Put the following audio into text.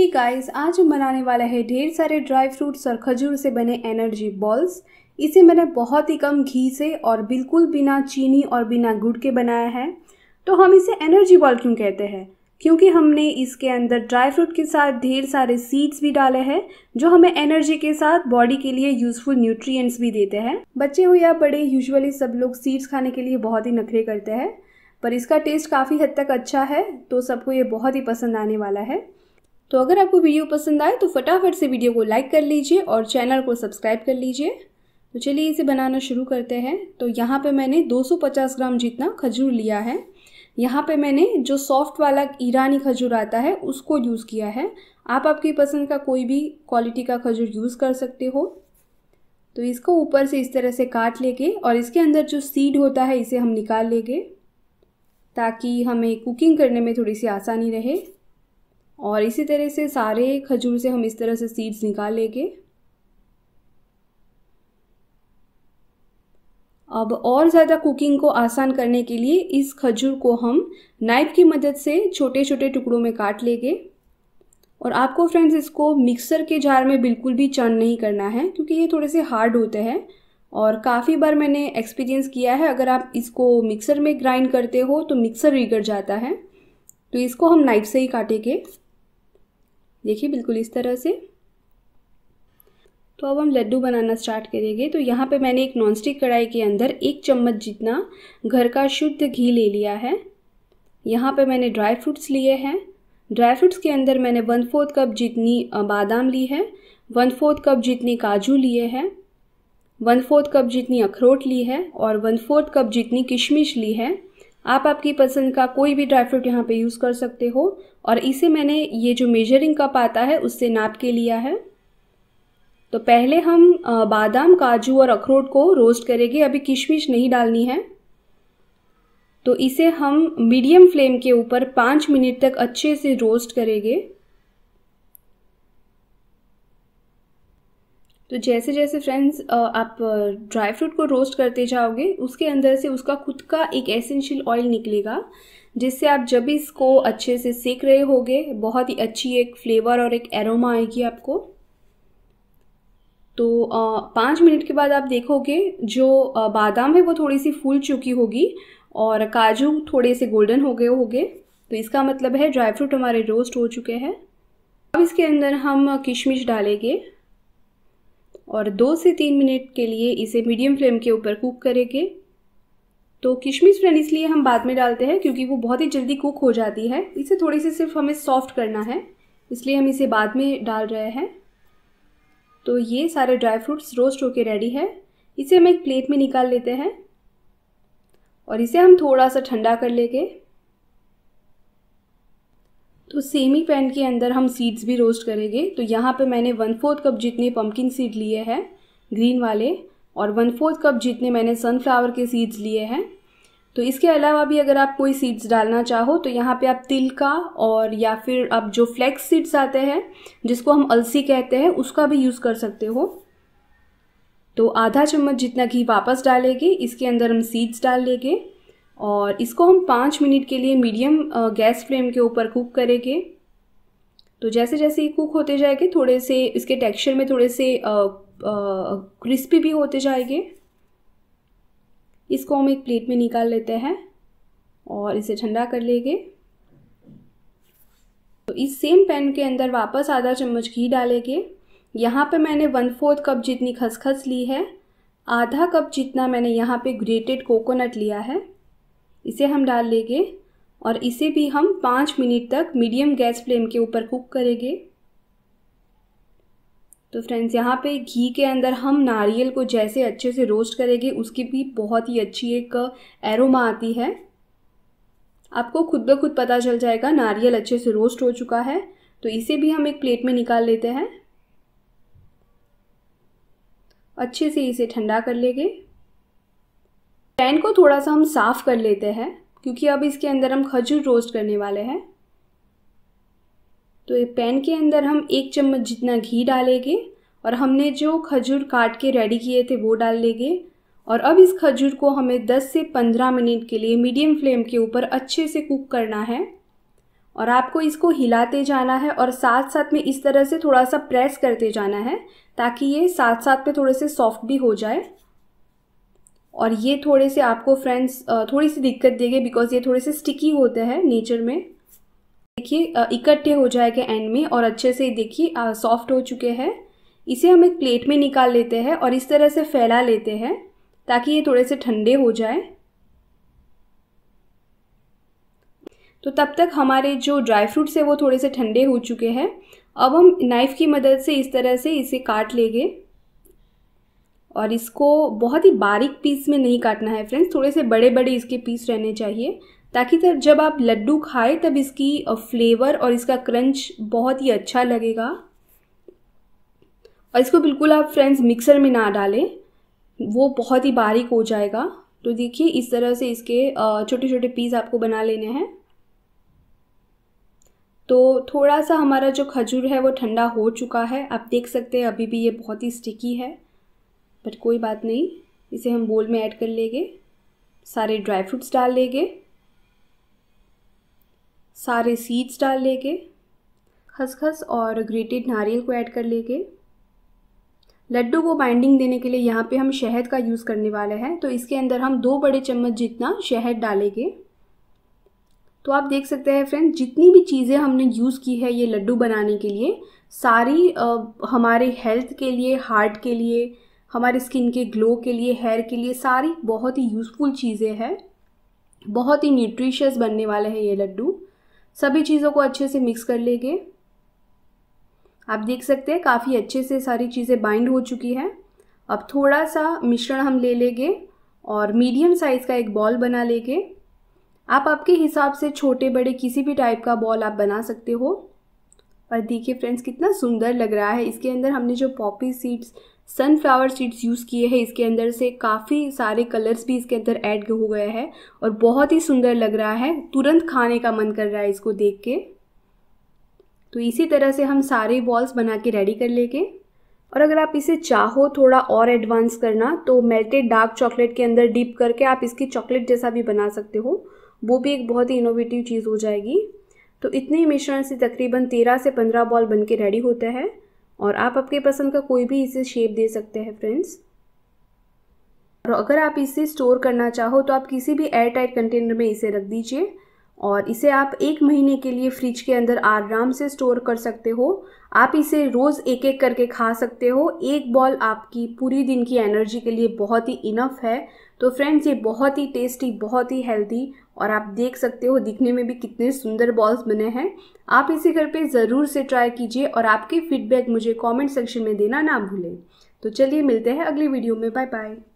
ही hey guys आज हम बनाने वाला है ढेर सारे ड्राई फ्रूट्स और खजूर से बने एनर्जी बॉल्स इसे मैंने बहुत ही कम घी से और बिल्कुल बिना चीनी और बिना गुड़ के बनाया है तो हम इसे एनर्जी बॉल क्यों कहते हैं क्योंकि हमने इसके अंदर ड्राई फ्रूट के साथ ढेर सारे सीड्स भी डाले हैं जो हमें एनर्जी के साथ बॉडी के लिए यूजफुल न्यूट्रिएंट्स भी देते हैं बच्चे हो या बड़े यूजुअली सब लोग सीड्स खाने के लिए बहुत ही नखरे करते हैं पर इसका टेस्ट काफ़ी हद तक अच्छा है तो सबको ये बहुत ही पसंद आने वाला है तो अगर आपको वीडियो पसंद आए तो फटाफट से वीडियो को लाइक कर लीजिए और चैनल को सब्सक्राइब कर लीजिए तो चलिए इसे बनाना शुरू करते हैं तो यहाँ पे मैंने 250 ग्राम जितना खजूर लिया है यहाँ पे मैंने जो सॉफ्ट वाला ईरानी खजूर आता है उसको यूज़ किया है आप आपकी पसंद का कोई भी क्वालिटी का खजूर यूज़ कर सकते हो तो इसको ऊपर से इस तरह से काट लेंगे और इसके अंदर जो सीड होता है इसे हम निकाल लेंगे ताकि हमें कुकिंग करने में थोड़ी सी आसानी रहे और इसी तरह से सारे खजूर से हम इस तरह से सीड्स निकाल लेंगे अब और ज़्यादा कुकिंग को आसान करने के लिए इस खजूर को हम नाइफ की मदद से छोटे छोटे टुकड़ों में काट लेंगे और आपको फ्रेंड्स इसको मिक्सर के जार में बिल्कुल भी चर्न नहीं करना है क्योंकि ये थोड़े से हार्ड होते हैं और काफ़ी बार मैंने एक्सपीरियंस किया है अगर आप इसको मिक्सर में ग्राइंड करते हो तो मिक्सर बिगड़ जाता है तो इसको हम नाइफ से ही काटेंगे देखिए बिल्कुल इस तरह से तो अब हम लड्डू बनाना स्टार्ट करेंगे तो यहाँ पे मैंने एक नॉनस्टिक कढ़ाई के अंदर एक चम्मच जितना घर का शुद्ध घी ले लिया है यहाँ पे मैंने ड्राई फ्रूट्स लिए हैं ड्राई फ्रूट्स के अंदर मैंने वन फोर्थ कप जितनी बादाम ली है वन फोर्थ कप जितनी काजू लिए हैं वन फोर्थ कप जितनी अखरोट ली है और वन फोर्थ कप जितनी किशमिश ली है आप आपकी पसंद का कोई भी ड्राई फ्रूट यहाँ पे यूज़ कर सकते हो और इसे मैंने ये जो मेजरिंग कप आता है उससे नाप के लिया है तो पहले हम बादाम काजू और अखरोट को रोस्ट करेंगे अभी किशमिश नहीं डालनी है तो इसे हम मीडियम फ्लेम के ऊपर पाँच मिनट तक अच्छे से रोस्ट करेंगे तो जैसे जैसे फ्रेंड्स आप ड्राई फ्रूट को रोस्ट करते जाओगे उसके अंदर से उसका खुद का एक एसेंशियल ऑयल निकलेगा जिससे आप जब भी इसको अच्छे से सीख रहे होगे बहुत ही अच्छी एक फ्लेवर और एक एरोमा आएगी आपको तो पाँच मिनट के बाद आप देखोगे जो बादाम है वो थोड़ी सी फूल चुकी होगी और काजू थोड़े से गोल्डन हो गए होंगे तो इसका मतलब है ड्राई फ्रूट हमारे रोस्ट हो चुके हैं अब इसके अंदर हम किशमिश डालेंगे और दो से तीन मिनट के लिए इसे मीडियम फ्लेम के ऊपर कुक करेंगे तो किशमिश फ्रेंड इसलिए हम बाद में डालते हैं क्योंकि वो बहुत ही जल्दी कुक हो जाती है इसे थोड़ी सी सिर्फ हमें सॉफ्ट करना है इसलिए हम इसे बाद में डाल रहे हैं तो ये सारे ड्राई फ्रूट्स रोस्ट होके रेडी है इसे हम एक प्लेट में निकाल लेते हैं और इसे हम थोड़ा सा ठंडा कर लेंगे तो सेम ही पैन के अंदर हम सीड्स भी रोस्ट करेंगे तो यहाँ पे मैंने वन फोर्थ कप जितने पम्पकिन सीड लिए हैं ग्रीन वाले और वन फोर्थ कप जितने मैंने सनफ्लावर के सीड्स लिए हैं तो इसके अलावा भी अगर आप कोई सीड्स डालना चाहो तो यहाँ पे आप तिल का और या फिर आप जो फ्लैक्स सीड्स आते हैं जिसको हम अलसी कहते हैं उसका भी यूज़ कर सकते हो तो आधा चम्मच जितना घी वापस डालेंगे इसके अंदर हम सीड्स डाल लेंगे और इसको हम पाँच मिनट के लिए मीडियम गैस फ्लेम के ऊपर कुक करेंगे तो जैसे जैसे ये कुक होते जाएंगे थोड़े से इसके टेक्सचर में थोड़े से क्रिस्पी भी होते जाएंगे इसको हम एक प्लेट में निकाल लेते हैं और इसे ठंडा कर लेंगे तो इस सेम पैन के अंदर वापस आधा चम्मच घी डालेंगे यहाँ पे मैंने वन फोर्थ कप जितनी खसखस ली है आधा कप जितना मैंने यहाँ पे ग्रेटेड कोकोनट लिया है इसे हम डाल लेंगे और इसे भी हम पाँच मिनट तक मीडियम गैस फ्लेम के ऊपर कुक करेंगे तो फ्रेंड्स यहाँ पे घी के अंदर हम नारियल को जैसे अच्छे से रोस्ट करेंगे उसकी भी बहुत ही अच्छी एक एरोमा आती है आपको खुद ब खुद पता चल जाएगा नारियल अच्छे से रोस्ट हो चुका है तो इसे भी हम एक प्लेट में निकाल लेते हैं अच्छे से इसे ठंडा कर लेंगे पैन को थोड़ा सा हम साफ़ कर लेते हैं क्योंकि अब इसके अंदर हम खजूर रोस्ट करने वाले हैं तो ये पैन के अंदर हम एक चम्मच जितना घी डालेंगे और हमने जो खजूर काट के रेडी किए थे वो डाल लेंगे और अब इस खजूर को हमें 10 से 15 मिनट के लिए मीडियम फ्लेम के ऊपर अच्छे से कुक करना है और आपको इसको हिलाते जाना है और साथ साथ में इस तरह से थोड़ा सा प्रेस करते जाना है ताकि ये साथ साथ में थोड़े से सॉफ्ट भी हो जाए और ये थोड़े से आपको फ्रेंड्स थोड़ी सी दिक्कत देंगे बिकॉज ये थोड़े से स्टिकी होते हैं नेचर में देखिए इकट्ठे हो जाएगा एंड में और अच्छे से देखिए सॉफ्ट हो चुके हैं इसे हम एक प्लेट में निकाल लेते हैं और इस तरह से फैला लेते हैं ताकि ये थोड़े से ठंडे हो जाए तो तब तक हमारे जो ड्राई फ्रूट्स है वो थोड़े से ठंडे हो चुके हैं अब हम नाइफ़ की मदद से इस तरह से इसे काट लेंगे और इसको बहुत ही बारीक पीस में नहीं काटना है फ्रेंड्स थोड़े से बड़े बड़े इसके पीस रहने चाहिए ताकि तब जब आप लड्डू खाएं तब इसकी फ्लेवर और इसका क्रंच बहुत ही अच्छा लगेगा और इसको बिल्कुल आप फ्रेंड्स मिक्सर में ना डालें वो बहुत ही बारीक हो जाएगा तो देखिए इस तरह से इसके छोटे छोटे पीस आपको बना लेने हैं तो थोड़ा सा हमारा जो खजूर है वो ठंडा हो चुका है आप देख सकते हैं अभी भी ये बहुत ही स्टिकी है बट कोई बात नहीं इसे हम बोल में ऐड कर लेंगे सारे ड्राई फ्रूट्स डाल लेंगे सारे सीड्स डाल लेंगे खसखस और ग्रेटेड नारियल को ऐड कर लेंगे लड्डू को बाइंडिंग देने के लिए यहाँ पे हम शहद का यूज़ करने वाले हैं तो इसके अंदर हम दो बड़े चम्मच जितना शहद डालेंगे तो आप देख सकते हैं फ्रेंड जितनी भी चीज़ें हमने यूज़ की है ये लड्डू बनाने के लिए सारी आ, हमारे हेल्थ के लिए हार्ट के लिए हमारी स्किन के ग्लो के लिए हेयर के लिए सारी बहुत ही यूज़फुल चीज़ें हैं बहुत ही न्यूट्रिशियस बनने वाले हैं ये लड्डू सभी चीज़ों को अच्छे से मिक्स कर लेंगे आप देख सकते हैं काफ़ी अच्छे से सारी चीज़ें बाइंड हो चुकी हैं अब थोड़ा सा मिश्रण हम ले लेंगे और मीडियम साइज़ का एक बॉल बना लेंगे आप आपके हिसाब से छोटे बड़े किसी भी टाइप का बॉल आप बना सकते हो और देखिए फ्रेंड्स कितना सुंदर लग रहा है इसके अंदर हमने जो poppy seeds sunflower seeds use किए हैं इसके अंदर से काफ़ी सारे कलर्स भी इसके अंदर ऐड हो गए हैं और बहुत ही सुंदर लग रहा है तुरंत खाने का मन कर रहा है इसको देख के तो इसी तरह से हम सारे बॉल्स बना के रेडी कर लेंगे और अगर आप इसे चाहो थोड़ा और एडवांस करना तो मेल्टेड डार्क चॉकलेट के अंदर डीप करके आप इसकी चॉकलेट जैसा भी बना सकते हो वो भी एक बहुत ही इनोवेटिव चीज़ हो जाएगी तो इतने मिश्रण से तकरीबन तेरह से पंद्रह बॉल बन के रेडी होता है और आप आपके पसंद का कोई भी इसे शेप दे सकते हैं फ्रेंड्स और अगर आप इसे स्टोर करना चाहो तो आप किसी भी एयर टाइट कंटेनर में इसे रख दीजिए और इसे आप एक महीने के लिए फ्रिज के अंदर आराम से स्टोर कर सकते हो आप इसे रोज़ एक एक करके खा सकते हो एक बॉल आपकी पूरी दिन की एनर्जी के लिए बहुत ही इनफ है तो फ्रेंड्स ये बहुत ही टेस्टी बहुत ही हेल्दी और आप देख सकते हो दिखने में भी कितने सुंदर बॉल्स बने हैं आप इसे घर पे ज़रूर से ट्राई कीजिए और आपके फीडबैक मुझे कमेंट सेक्शन में देना ना भूलें तो चलिए मिलते हैं अगली वीडियो में बाय बाय